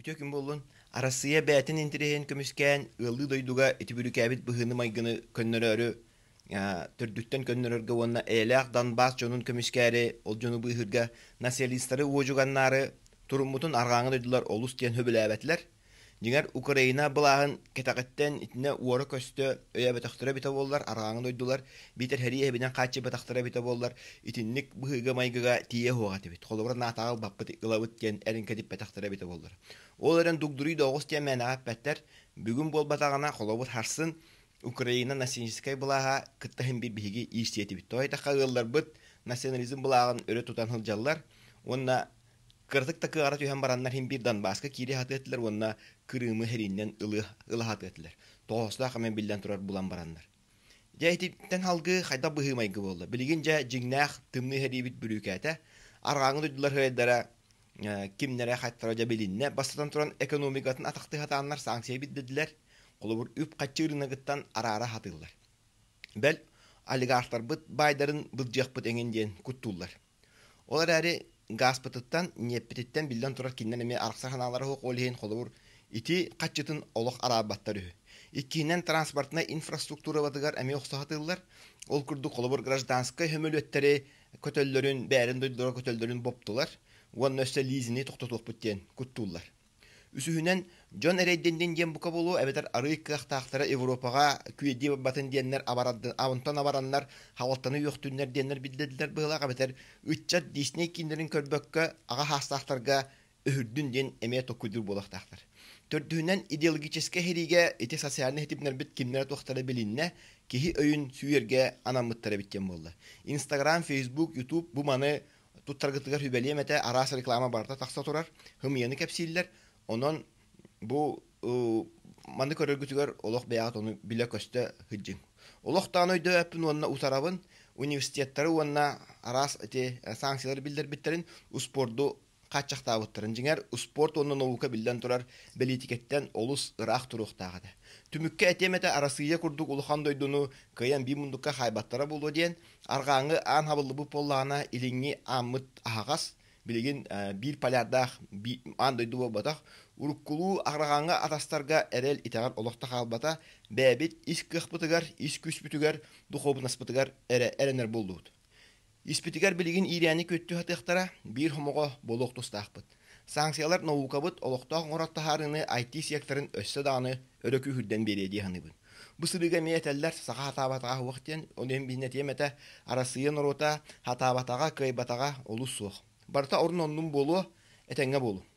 Үтө күн болун, арасыя бәтін интирехен көміскән, ылды дойдуга итибүрікәбит бұхыны майгыны көннөрөрү төрдүктөн көннөрөргө онна әләқ данбас жонун көміскәрі, ол жону бұхырға насиалистары уожуганнары, турумутун аргаңы дойдулар олус тен хөбіләбәтлер, Диңер Украина былаһын кетәгәттән итне уоры көстө өйә бетәхтәре битә боллар, арагын дойдулар, битер һәри һәбинән качы бетәхтәре бита боллар, итинник быһыга майгыга тие хуга тибит. Холобра натагыл баппы тиклап кен әрин кедип бетәхтәре битә боллар. Ол әрен дугдури догыз тәмәнә хәппәттәр, бүгін бол батагына холобур харсын Украина насинскай бір кыттаһын бир биһиги истиетибит. Той тахагыллар бұт национализм былагын өрө тутан хылҗаллар. Онна Кыртык та кыара түйән бараннар хин бир Донбасска кири хаты этлер, онна Кырымы хериннен ылы хат этлер. Тоғысыда қамен билден тұрар булан бараннар. Жа етіптен халғы хайда бұхымайғы болды. Білген жа жигнақ тымны херибит бүрікәті, арғаңы дұдылар хөйдара ә, кимнере хаттара жа билинне, бастатан тұран экономикатын атақты хатанлар санкция биддеділер, қолыбыр үп қатчырынығыттан ара-ара хатылар. Бел олигархтар бұт байдарын бұлжақ бұт әңенден күттулар. Олар әрі гаспытыттан неппититтен билден турар киннен эми араксаханалары хук олиһин холур ити каччытын олох арабаттар үһү транспортна инфраструктура батыгар эми ухсахатыыллар ол курду гражданскай гражданская хөмөлөттери көтөллөрүн бээрин дойдора көтөллөрүн боптулар уон өссө лизини токтотулук бүттен куттууллар Үсүһүнен Джон Эрэйдендин диэн бука болу, эбетер арыйк европага Европаға батын диэннер абарадын, абараннар, халаттаны үйөктүннер диэннер билдедилер быылак, эбетер үтчат Дисней киндерин көрбөккө аға хастаахтарга өһүрдүн диэн эмэ токудур болақтақтар. Төрдүһүнен идеологическе хериге эти социальный хетипнер бит кимнер тохтары билинне, кихи өйүн сүйерге анамыттары биткен болды. Инстаграм, Фейсбук, Ютуб бу маны туттаргытыгар хүбәлиемете араас реклама барда тақса турар, хымияны кәпсейлер, Онон бу манны көрөргүтүгөр олох беят оны биле көстө хыджин. Олох тааны өйдө онна утарабын, университеттары онна арас эти санкциялар билдер биттерин успорду табыттырын жиңер успорт онна наука билден турар белитикеттен олус ырах туруктагыда. Түмүккө этемете арасыя курдук улухан дойдуну кыян би мундукка хайбаттара болду диен аргаңы ан хабыллыбы поллаана илиңи аммыт агас билигин э, бир палярдаах андай дуо батах уруккулуу ахраганга атастарга эрел итагар олохта хаалбата бэбит ис кыхпытыгар ис күспүтүгар духовнаспытыгар эре эренер булдуут испитигер билигин ирияни көттү хатыхтара бир хомого болок тустаахпыт санкциялар наукабыт олохтоох харыны айти секторын өссө дааны өрөкү хүрден берие диханыбын бысырыга миэтеллер саха хатаабатага уактен онен бинетемете арасыйын орота хатаабатага кыйбатага олус суох барта орын болу этеңе болу